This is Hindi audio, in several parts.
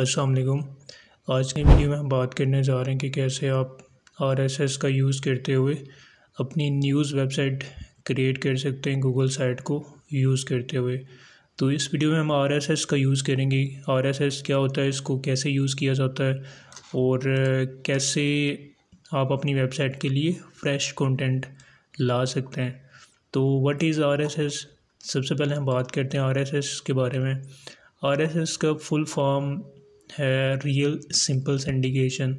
अस्सलाम वालेकुम आज की वीडियो में हम बात करने जा रहे हैं कि कैसे आप आरएसएस का यूज़ करते हुए अपनी न्यूज़ वेबसाइट क्रिएट कर सकते हैं गूगल साइट को यूज़ करते हुए तो इस वीडियो में हम आरएसएस का यूज़ करेंगे आरएसएस क्या होता है इसको कैसे यूज़ किया जाता है और कैसे आप अपनी वेबसाइट के लिए फ़्रेश कंटेंट ला सकते हैं तो वट इज़ एस सबसे पहले हम बात करते हैं एस के बारे में एस का फुल फॉर्म है रियल सिंपल सिंडिकेशन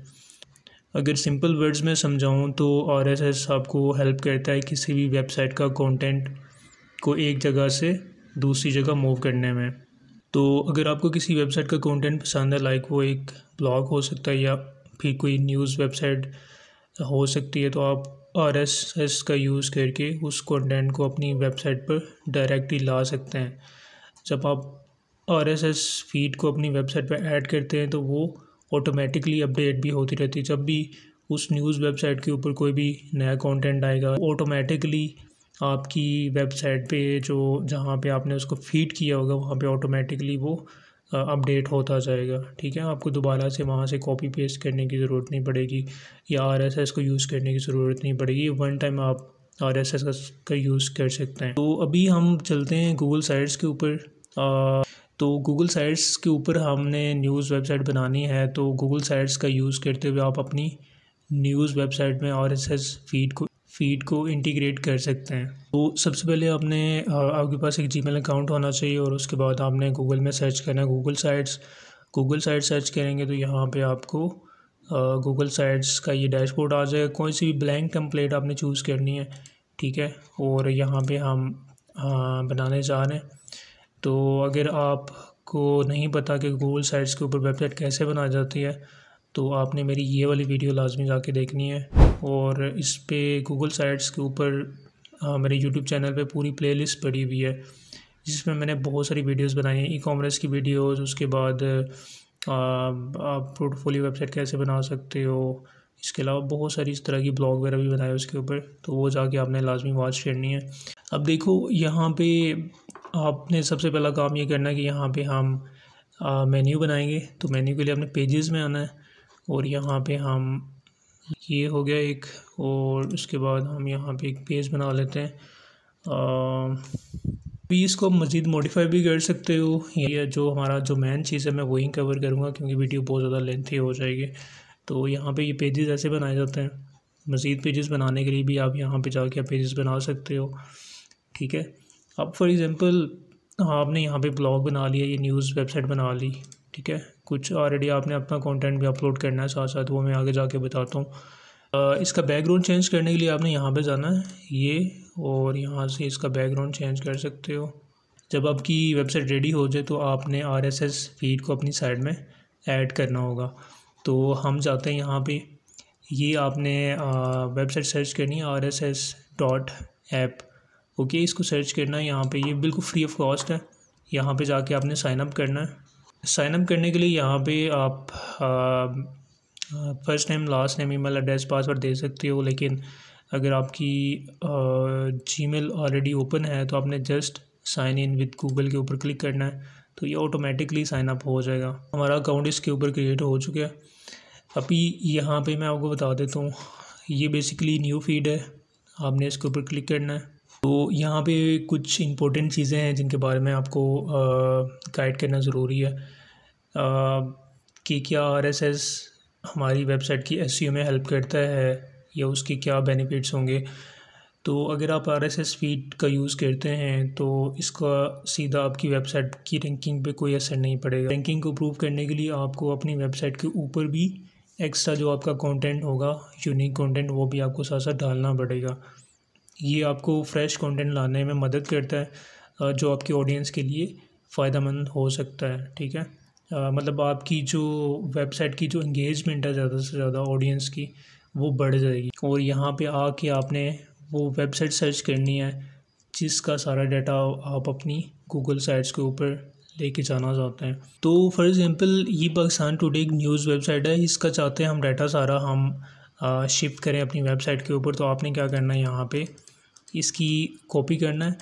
अगर सिंपल वर्ड्स में समझाऊँ तो आर एस एस आपको हेल्प करता है किसी भी वेबसाइट का कंटेंट को एक जगह से दूसरी जगह मूव करने में तो अगर आपको किसी वेबसाइट का कंटेंट पसंद है लाइक वो एक ब्लॉग हो सकता है या फिर कोई न्यूज़ वेबसाइट हो सकती है तो आप आर एस एस का यूज़ करके उस कंटेंट को अपनी वेबसाइट पर डायरेक्टली ला सकते हैं जब आप आर एस एस फीड को अपनी वेबसाइट पर ऐड करते हैं तो वो ऑटोमेटिकली अपडेट भी होती रहती है जब भी उस न्यूज़ वेबसाइट के ऊपर कोई भी नया कंटेंट आएगा ऑटोमेटिकली आपकी वेबसाइट पे जो जहाँ पे आपने उसको फीड किया होगा वहाँ पे ऑटोमेटिकली वो अपडेट होता जाएगा ठीक है आपको दोबारा से वहाँ से कॉपी पेस्ट करने की ज़रूरत नहीं पड़ेगी या एस को यूज़ करने की ज़रूरत नहीं पड़ेगी वन टाइम आप आर एस एस का यूज़ कर सकते हैं तो अभी हम चलते हैं गूगल साइट्स के ऊपर तो गूगल साइट्स के ऊपर हमने न्यूज़ वेबसाइट बनानी है तो गूगल साइट्स का यूज़ करते हुए आप अपनी न्यूज़ वेबसाइट में और फीड को फीड को इंटीग्रेट कर सकते हैं तो सबसे पहले आपने आपके पास एक जीमेल अकाउंट होना चाहिए और उसके बाद आपने गूगल में सर्च करना है Google sites Google site search करेंगे तो यहाँ पे आपको गूगल साइट्स का ये डैशबोर्ड आ जाएगा कोई सी भी ब्लैंक टेम्पलेट आपने चूज़ करनी है ठीक है और यहाँ पे हम आ, बनाने जा रहे हैं तो अगर आपको नहीं पता कि गूगल साइट्स के ऊपर वेबसाइट कैसे बनाई जाती है तो आपने मेरी ये वाली वीडियो लाजमी जाके देखनी है और इस पर गूगल साइट्स के ऊपर मेरे यूट्यूब चैनल पे पूरी प्लेलिस्ट पड़ी हुई है जिसमें मैंने बहुत सारी वीडियोस बनाई हैं ई कॉमर्स की वीडियोस उसके बाद आप पोर्टफोलियो वेबसाइट कैसे बना सकते हो इसके अलावा बहुत सारी इस तरह की ब्लॉग वगैरह भी बनाए उसके ऊपर तो वो जाके आपने लाजमी वॉच करनी है अब देखो यहाँ पे आपने सबसे पहला काम ये करना है कि यहाँ पे हम मेन्यू बनाएंगे तो मेन्यू के लिए हमने पेजेस में आना है और यहाँ पे हम ये हो गया एक और उसके बाद हम यहाँ पे एक पेज बना लेते हैं अभी इसको मज़ीद मॉडिफाई भी कर सकते हो ये जो हमारा जो मेन चीज़ है मैं वही कवर करूँगा क्योंकि वीडियो बहुत ज़्यादा लेंथी हो जाएगी तो यहाँ पे ये पेजेस ऐसे बनाए जाते हैं मज़ीद पेजेस बनाने के लिए भी आप यहाँ पे जाके आप पेजेस बना सकते हो ठीक है अब फॉर एग्ज़ाम्पल हाँ, आपने यहाँ पे ब्लॉग बना लिया ये न्यूज़ वेबसाइट बना ली ठीक है कुछ ऑलरेडी आपने अपना कंटेंट भी अपलोड करना है साथ साथ वो मैं आगे जाके बताता हूँ इसका बैकग्राउंड चेंज करने के लिए आपने यहाँ पे जाना है ये और यहाँ से इसका बैकग्राउंड चेंज कर सकते हो जब आपकी वेबसाइट रेडी हो जाए तो आपने आर एस एस फीड को अपनी साइड में ऐड करना होगा तो हम जाते हैं यहाँ पर ये आपने वेबसाइट सर्च करनी है R S S dot app okay इसको सर्च करना है यहाँ पर ये बिल्कुल फ्री ऑफ कॉस्ट है यहाँ पर जाके आपने साइनअप करना है साइनअप करने के लिए यहाँ पर आप first name last name email address password दे सकते हो लेकिन अगर आपकी जी मेल ऑलरेडी ओपन है तो आपने just sign in with Google के ऊपर क्लिक करना है तो ये ऑटोमेटिकली साइन अप हो जाएगा हमारा अकाउंट इसके ऊपर क्रिएट हो चुका है अभी यहाँ पे मैं आपको बता देता हूँ ये बेसिकली न्यू फीड है आपने इसके ऊपर क्लिक करना है तो यहाँ पे कुछ इम्पोर्टेंट चीज़ें हैं जिनके बारे में आपको गाइड करना ज़रूरी है आ, कि क्या आरएसएस हमारी वेबसाइट की एस e में हेल्प करता है या उसके क्या बेनिफिट्स होंगे तो अगर आप आर एस एस फीड का यूज़ करते हैं तो इसका सीधा आपकी वेबसाइट की रैंकिंग पे कोई असर नहीं पड़ेगा रैंकिंग को प्रूव करने के लिए आपको अपनी वेबसाइट के ऊपर भी एक्स्ट्रा जो आपका कंटेंट होगा यूनिक कंटेंट वो भी आपको साथ साथ डालना पड़ेगा ये आपको फ्रेश कंटेंट लाने में मदद करता है जो आपकी ऑडियंस के लिए मंद हो सकता है ठीक है आ, मतलब आपकी जो वेबसाइट की जो इंगेजमेंट है ज़्यादा से ज़्यादा ऑडियंस की वो बढ़ जाएगी और यहाँ पे आके आपने वो वेबसाइट सर्च करनी है जिसका सारा डाटा आप अपनी गूगल साइट्स के ऊपर लेके जाना चाहते हैं तो फॉर एग्ज़ाम्पल ये पाकिस्तान टुडे एक न्यूज़ वेबसाइट है इसका चाहते हैं हम डाटा सारा हम शिफ्ट करें अपनी वेबसाइट के ऊपर तो आपने क्या करना है यहाँ पे इसकी कॉपी करना है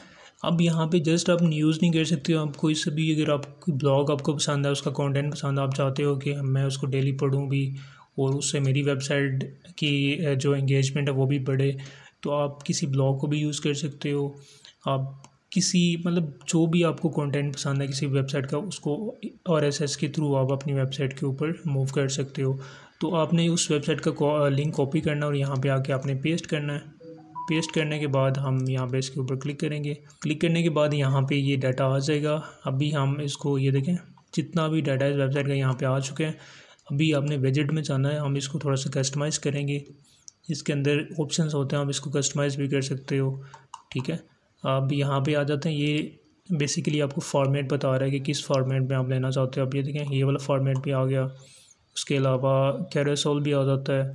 अब यहाँ पे जस्ट आप न्यूज़ नहीं कर सकते हो आप कोई सभी अगर आप ब्लॉग आपको पसंद है उसका कंटेंट पसंद है आप चाहते हो कि मैं उसको डेली पढ़ूँ भी और उससे मेरी वेबसाइट की जो इंगेजमेंट है वो भी बढ़े तो आप किसी ब्लॉग को भी यूज़ कर सकते हो आप किसी मतलब जो भी आपको कंटेंट पसंद है किसी वेबसाइट का उसको आर एस एस के थ्रू आप अपनी वेबसाइट के ऊपर मूव कर सकते हो तो आपने उस वेबसाइट का लिंक कॉपी uh, करना और यहाँ पे आके आपने पेस्ट करना है पेस्ट करने के बाद हम यहाँ पे इसके ऊपर क्लिक करेंगे क्लिक करने के बाद यहाँ पे ये डाटा आ जाएगा अभी हम इसको ये देखें जितना भी डाटा इस वेबसाइट का यहाँ पे आ चुके हैं अभी आपने विजिट में जाना है हम इसको थोड़ा सा कस्टमाइज़ करेंगे इसके अंदर ऑप्शन होते हैं आप इसको कस्टमाइज़ भी कर सकते हो ठीक है आप यहाँ पे आ जाते हैं ये बेसिकली आपको फॉर्मेट बता रहा है कि किस फॉर्मेट में आप लेना चाहते हो आप ये देखें ये वाला फॉर्मेट भी आ गया उसके अलावा कैरेसोल भी आ जाता है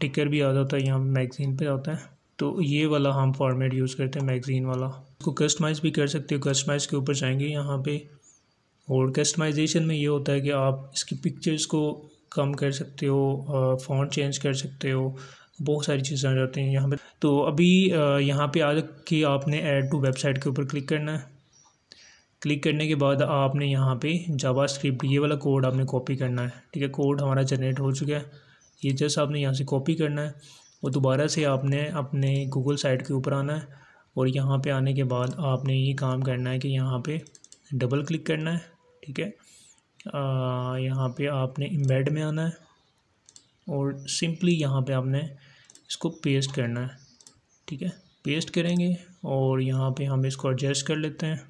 टिकर भी आ जाता है यहाँ मैगज़ीन पे आता है तो ये वाला हम फॉर्मेट यूज़ करते हैं मैगज़ीन वाला इसको कस्टमाइज़ भी कर सकते हो कस्टमाइज़ के ऊपर जाएंगे यहाँ पे और कस्टमाइजेशन में ये होता है कि आप इसकी पिक्चर्स को कम कर सकते हो फ़ॉन्ट चेंज कर सकते हो बहुत सारी चीज़ें आ जाती हैं यहाँ पे तो अभी यहाँ पे आ के आपने ऐड टू वेबसाइट के ऊपर क्लिक करना है क्लिक करने के बाद आपने यहाँ पे जावा स्क्रिप्ट ये वाला कोड आपने कॉपी करना है ठीक है कोड हमारा जनरेट हो चुका है ये जस्ट आपने यहाँ से कॉपी करना है और दोबारा से आपने अपने गूगल साइट के ऊपर आना है और यहाँ पे आने के बाद आपने ये काम करना है कि यहाँ पे डबल क्लिक करना है ठीक है यहाँ पे आपने इम्बेड में आना है और सिंपली यहाँ पर आपने इसको पेस्ट करना है ठीक है पेस्ट करेंगे और यहाँ पे हम इसको एडजस्ट कर लेते हैं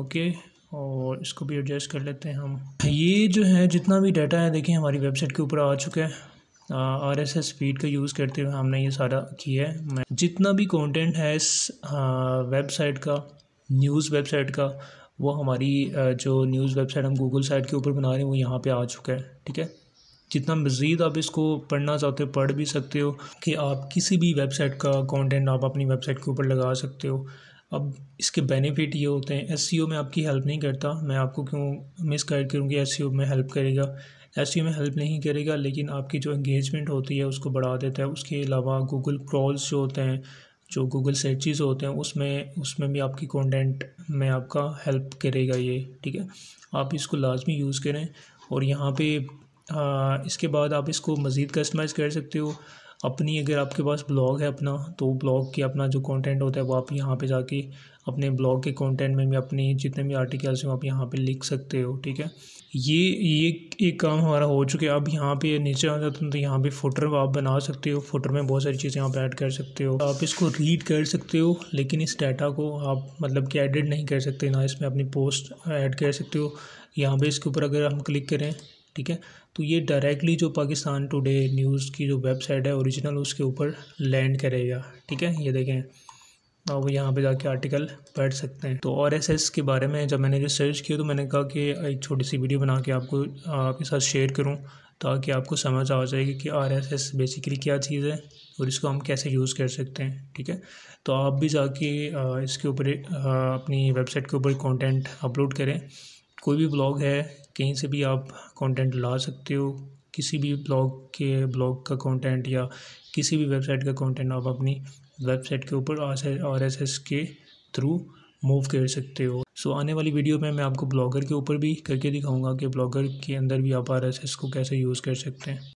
ओके और इसको भी एडजस्ट कर लेते हैं हम ये जो है जितना भी डाटा है देखिए हमारी वेबसाइट के ऊपर आ चुका है आर एस एस फीड का यूज़ करते हुए हमने ये सारा किया है मैं जितना भी कंटेंट है इस वेबसाइट का न्यूज़ वेबसाइट का वो हमारी जो न्यूज़ वेबसाइट हम गूगल साइट के ऊपर बना रहे हैं वो यहाँ पे आ चुका है ठीक है जितना मज़ीद आप इसको पढ़ना चाहते हो पढ़ भी सकते हो कि आप किसी भी वेबसाइट का कंटेंट आप अपनी वेबसाइट के ऊपर लगा सकते हो अब इसके बेनिफिट ये होते हैं एस e में आपकी हेल्प नहीं करता मैं आपको क्यों मिस गाइड करूँगी एस e में हेल्प करेगा एस e में हेल्प नहीं करेगा लेकिन आपकी जो इंगेजमेंट होती है उसको बढ़ा देता है उसके अलावा गूगल क्रॉल्स जो होते हैं जो गूगल सर्चिज़ होते हैं उसमें उसमें भी आपकी कंटेंट में आपका हेल्प करेगा ये ठीक है आप इसको लाजमी यूज़ करें और यहाँ पे आ, इसके बाद आप इसको मज़ीद कस्टमाइज़ कर सकते हो अपनी अगर आपके पास ब्लॉग है अपना तो ब्लॉग के अपना जो कंटेंट होता है वो आप यहाँ पे जाके अपने ब्लॉग के कंटेंट में भी अपने जितने भी आर्टिकल्स हैं आप यहाँ पे लिख सकते हो ठीक है ये ये एक काम हमारा हो चुका है अब यहाँ पे नीचे आ जाते हैं तो यहाँ पे फोटर आप बना सकते हो फोटर में बहुत सारी चीज़ें आप ऐड कर सकते हो आप इसको रीड कर सकते हो लेकिन इस डाटा को आप मतलब कि एडिट नहीं कर सकते ना इसमें अपनी पोस्ट ऐड कर सकते हो यहाँ पर इसके ऊपर अगर हम क्लिक करें ठीक है तो ये डायरेक्टली जो पाकिस्तान टुडे न्यूज़ की जो वेबसाइट है ओरिजिनल उसके ऊपर लैंड करेगा ठीक है ये देखें और वो यहाँ पे जाके आर्टिकल पढ़ सकते हैं तो आर एस एस के बारे में जब मैंने रिसर्च किया तो मैंने कहा कि एक छोटी सी वीडियो बना के आपको आपके साथ शेयर करूँ ताकि आपको समझ आ जाएगी कि आर एस एस बेसिकली क्या चीज़ है और इसको हम कैसे यूज़ कर सकते हैं ठीक है तो आप भी जाके इसके ऊपर अपनी वेबसाइट के ऊपर कॉन्टेंट अपलोड करें कोई भी ब्लॉग है कहीं से भी आप कंटेंट ला सकते हो किसी भी ब्लॉग के ब्लॉग का कंटेंट या किसी भी वेबसाइट का कंटेंट आप अपनी वेबसाइट के ऊपर आर एस के थ्रू मूव कर सकते हो सो आने वाली वीडियो में मैं आपको ब्लॉगर के ऊपर भी करके दिखाऊंगा कि ब्लॉगर के अंदर भी आप आर को कैसे यूज़ कर सकते हैं